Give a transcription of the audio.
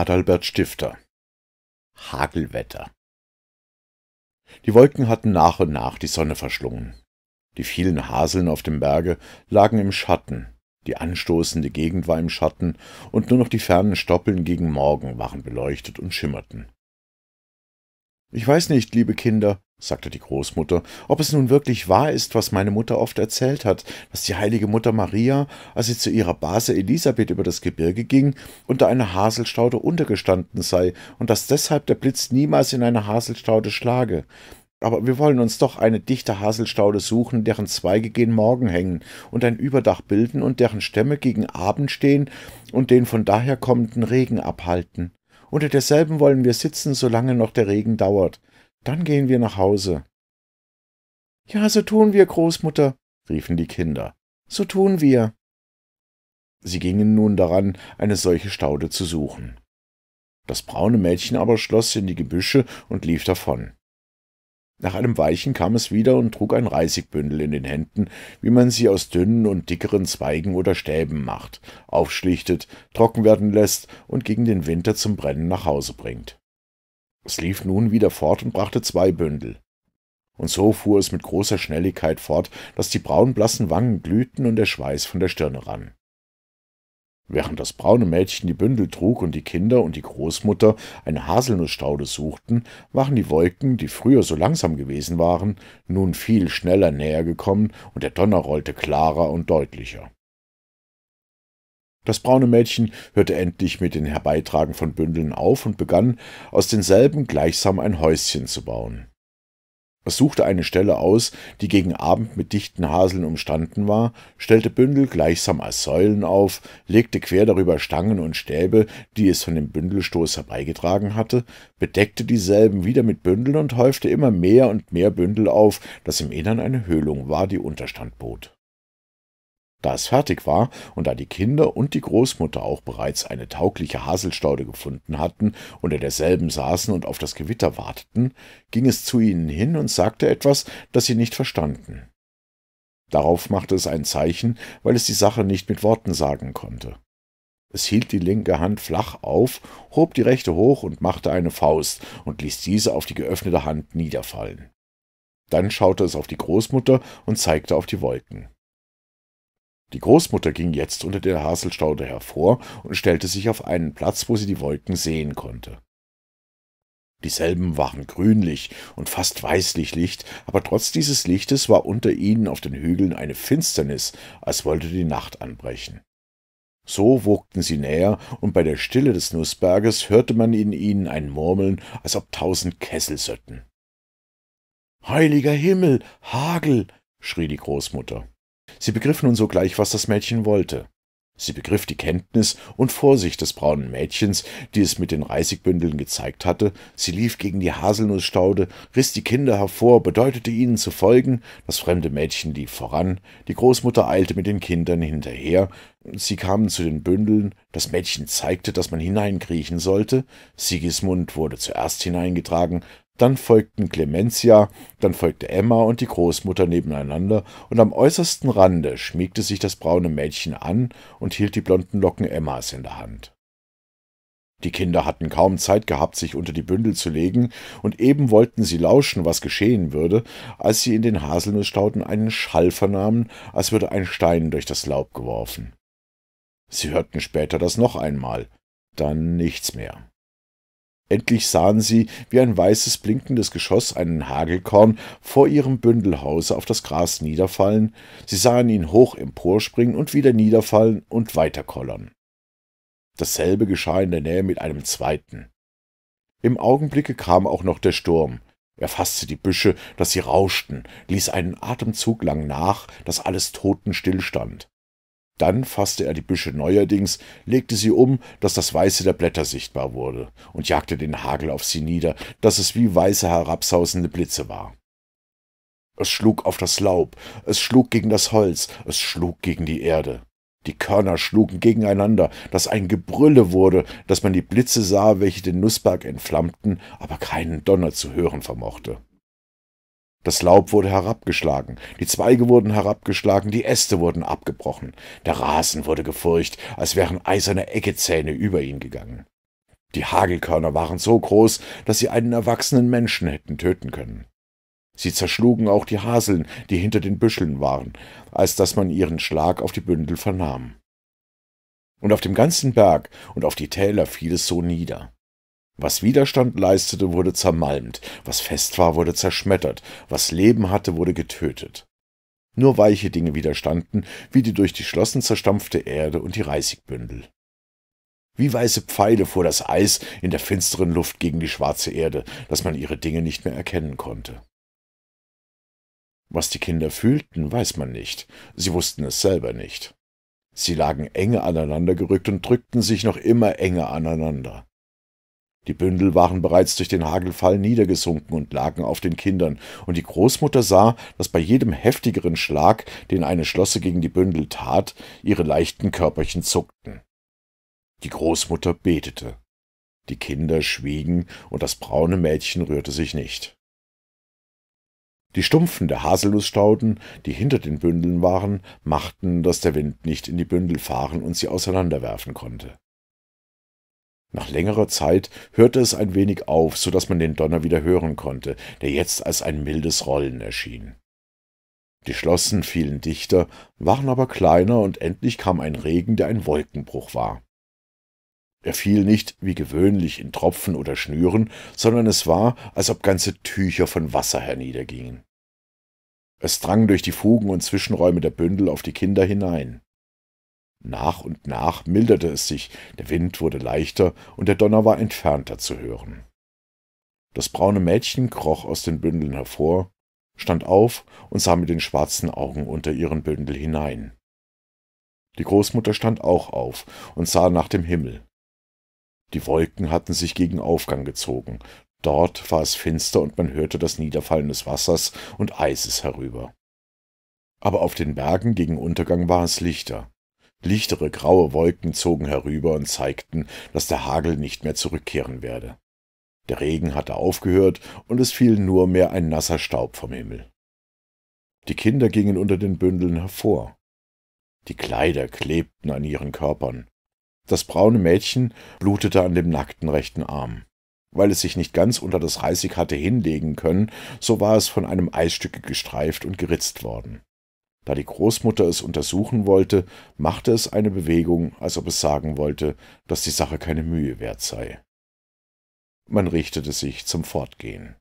Adalbert Stifter Hagelwetter Die Wolken hatten nach und nach die Sonne verschlungen. Die vielen Haseln auf dem Berge lagen im Schatten, die anstoßende Gegend war im Schatten, und nur noch die fernen Stoppeln gegen Morgen waren beleuchtet und schimmerten. Ich weiß nicht, liebe Kinder, sagte die Großmutter, ob es nun wirklich wahr ist, was meine Mutter oft erzählt hat, dass die heilige Mutter Maria, als sie zu ihrer Base Elisabeth über das Gebirge ging, unter einer Haselstaude untergestanden sei und dass deshalb der Blitz niemals in eine Haselstaude schlage. Aber wir wollen uns doch eine dichte Haselstaude suchen, deren Zweige gen Morgen hängen und ein Überdach bilden und deren Stämme gegen Abend stehen und den von daher kommenden Regen abhalten. Unter derselben wollen wir sitzen, solange noch der Regen dauert. Dann gehen wir nach Hause. Ja, so tun wir, Großmutter, riefen die Kinder. So tun wir. Sie gingen nun daran, eine solche Staude zu suchen. Das braune Mädchen aber schloss in die Gebüsche und lief davon. Nach einem Weichen kam es wieder und trug ein Reisigbündel in den Händen, wie man sie aus dünnen und dickeren Zweigen oder Stäben macht, aufschlichtet, trocken werden lässt und gegen den Winter zum Brennen nach Hause bringt. Es lief nun wieder fort und brachte zwei Bündel. Und so fuhr es mit großer Schnelligkeit fort, daß die braunblassen Wangen glühten und der Schweiß von der Stirne rann. Während das braune Mädchen die Bündel trug und die Kinder und die Großmutter eine Haselnussstaude suchten, waren die Wolken, die früher so langsam gewesen waren, nun viel schneller näher gekommen und der Donner rollte klarer und deutlicher. Das braune Mädchen hörte endlich mit dem Herbeitragen von Bündeln auf und begann, aus denselben gleichsam ein Häuschen zu bauen. Es suchte eine Stelle aus, die gegen Abend mit dichten Haseln umstanden war, stellte Bündel gleichsam als Säulen auf, legte quer darüber Stangen und Stäbe, die es von dem Bündelstoß herbeigetragen hatte, bedeckte dieselben wieder mit Bündeln und häufte immer mehr und mehr Bündel auf, das im Innern eine Höhlung war, die Unterstand bot. Da es fertig war und da die Kinder und die Großmutter auch bereits eine taugliche Haselstaude gefunden hatten, unter derselben saßen und auf das Gewitter warteten, ging es zu ihnen hin und sagte etwas, das sie nicht verstanden. Darauf machte es ein Zeichen, weil es die Sache nicht mit Worten sagen konnte. Es hielt die linke Hand flach auf, hob die rechte hoch und machte eine Faust und ließ diese auf die geöffnete Hand niederfallen. Dann schaute es auf die Großmutter und zeigte auf die Wolken. Die Großmutter ging jetzt unter der Haselstaude hervor und stellte sich auf einen Platz, wo sie die Wolken sehen konnte. Dieselben waren grünlich und fast weißlich Licht, aber trotz dieses Lichtes war unter ihnen auf den Hügeln eine Finsternis, als wollte die Nacht anbrechen. So wogten sie näher, und bei der Stille des Nußberges hörte man in ihnen ein Murmeln, als ob tausend Kessel sötten. Heiliger Himmel, Hagel! schrie die Großmutter. Sie begriff nun sogleich, was das Mädchen wollte. Sie begriff die Kenntnis und Vorsicht des braunen Mädchens, die es mit den Reisigbündeln gezeigt hatte, sie lief gegen die Haselnussstaude, riß die Kinder hervor, bedeutete ihnen zu folgen, das fremde Mädchen lief voran, die Großmutter eilte mit den Kindern hinterher, sie kamen zu den Bündeln, das Mädchen zeigte, dass man hineinkriechen sollte, Sigismund wurde zuerst hineingetragen, dann folgten Clemencia, dann folgte Emma und die Großmutter nebeneinander, und am äußersten Rande schmiegte sich das braune Mädchen an und hielt die blonden Locken Emmas in der Hand. Die Kinder hatten kaum Zeit gehabt, sich unter die Bündel zu legen, und eben wollten sie lauschen, was geschehen würde, als sie in den Haselnussstauden einen Schall vernahmen, als würde ein Stein durch das Laub geworfen. Sie hörten später das noch einmal, dann nichts mehr. Endlich sahen sie, wie ein weißes, blinkendes Geschoss einen Hagelkorn vor ihrem Bündelhause auf das Gras niederfallen, sie sahen ihn hoch emporspringen und wieder niederfallen und weiterkollern. Dasselbe geschah in der Nähe mit einem zweiten. Im Augenblicke kam auch noch der Sturm. Er fasste die Büsche, daß sie rauschten, ließ einen Atemzug lang nach, daß alles totenstill stand. Dann fasste er die Büsche neuerdings, legte sie um, dass das Weiße der Blätter sichtbar wurde, und jagte den Hagel auf sie nieder, dass es wie weiße herabsausende Blitze war. Es schlug auf das Laub, es schlug gegen das Holz, es schlug gegen die Erde. Die Körner schlugen gegeneinander, daß ein Gebrülle wurde, daß man die Blitze sah, welche den Nussberg entflammten, aber keinen Donner zu hören vermochte. Das Laub wurde herabgeschlagen, die Zweige wurden herabgeschlagen, die Äste wurden abgebrochen, der Rasen wurde gefurcht, als wären eiserne Eckzähne über ihn gegangen. Die Hagelkörner waren so groß, dass sie einen erwachsenen Menschen hätten töten können. Sie zerschlugen auch die Haseln, die hinter den Büscheln waren, als dass man ihren Schlag auf die Bündel vernahm. Und auf dem ganzen Berg und auf die Täler fiel es so nieder. Was Widerstand leistete, wurde zermalmt, was fest war, wurde zerschmettert, was Leben hatte, wurde getötet. Nur weiche Dinge widerstanden, wie die durch die Schlossen zerstampfte Erde und die Reisigbündel. Wie weiße Pfeile fuhr das Eis in der finsteren Luft gegen die schwarze Erde, dass man ihre Dinge nicht mehr erkennen konnte. Was die Kinder fühlten, weiß man nicht, sie wussten es selber nicht. Sie lagen enge aneinandergerückt und drückten sich noch immer enger aneinander. Die Bündel waren bereits durch den Hagelfall niedergesunken und lagen auf den Kindern, und die Großmutter sah, dass bei jedem heftigeren Schlag, den eine Schlosse gegen die Bündel tat, ihre leichten Körperchen zuckten. Die Großmutter betete. Die Kinder schwiegen, und das braune Mädchen rührte sich nicht. Die Stumpfen der Haselnussstauden, die hinter den Bündeln waren, machten, dass der Wind nicht in die Bündel fahren und sie auseinanderwerfen konnte. Nach längerer Zeit hörte es ein wenig auf, so dass man den Donner wieder hören konnte, der jetzt als ein mildes Rollen erschien. Die Schlossen fielen dichter, waren aber kleiner, und endlich kam ein Regen, der ein Wolkenbruch war. Er fiel nicht, wie gewöhnlich, in Tropfen oder Schnüren, sondern es war, als ob ganze Tücher von Wasser herniedergingen. Es drang durch die Fugen und Zwischenräume der Bündel auf die Kinder hinein. Nach und nach milderte es sich, der Wind wurde leichter und der Donner war entfernter zu hören. Das braune Mädchen kroch aus den Bündeln hervor, stand auf und sah mit den schwarzen Augen unter ihren Bündel hinein. Die Großmutter stand auch auf und sah nach dem Himmel. Die Wolken hatten sich gegen Aufgang gezogen. Dort war es finster und man hörte das Niederfallen des Wassers und Eises herüber. Aber auf den Bergen gegen Untergang war es lichter. Lichtere graue Wolken zogen herüber und zeigten, dass der Hagel nicht mehr zurückkehren werde. Der Regen hatte aufgehört und es fiel nur mehr ein nasser Staub vom Himmel. Die Kinder gingen unter den Bündeln hervor. Die Kleider klebten an ihren Körpern. Das braune Mädchen blutete an dem nackten rechten Arm. Weil es sich nicht ganz unter das Reisig hatte hinlegen können, so war es von einem Eisstücke gestreift und geritzt worden. Da die Großmutter es untersuchen wollte, machte es eine Bewegung, als ob es sagen wollte, dass die Sache keine Mühe wert sei. Man richtete sich zum Fortgehen.